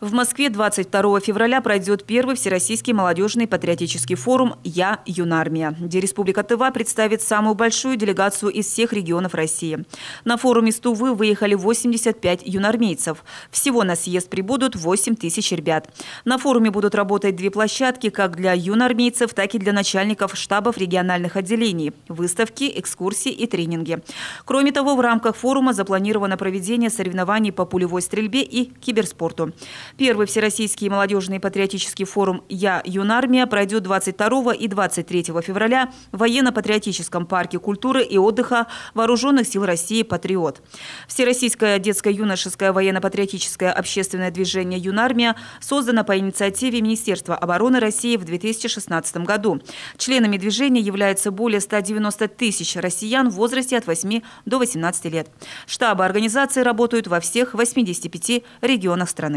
В Москве 22 февраля пройдет первый Всероссийский молодежный патриотический форум «Я – Юнармия», где Республика Тыва представит самую большую делегацию из всех регионов России. На форуме из Тувы выехали 85 юнармейцев. Всего на съезд прибудут 8 тысяч ребят. На форуме будут работать две площадки как для юнармейцев, так и для начальников штабов региональных отделений, выставки, экскурсии и тренинги. Кроме того, в рамках форума запланировано проведение соревнований по пулевой стрельбе и киберспорту. Первый Всероссийский молодежный патриотический форум «Я юнармия» пройдет 22 и 23 февраля в военно-патриотическом парке культуры и отдыха Вооруженных сил России «Патриот». Всероссийское детско-юношеское военно-патриотическое общественное движение «Юнармия» создано по инициативе Министерства обороны России в 2016 году. Членами движения являются более 190 тысяч россиян в возрасте от 8 до 18 лет. Штабы организации работают во всех 85 регионах страны.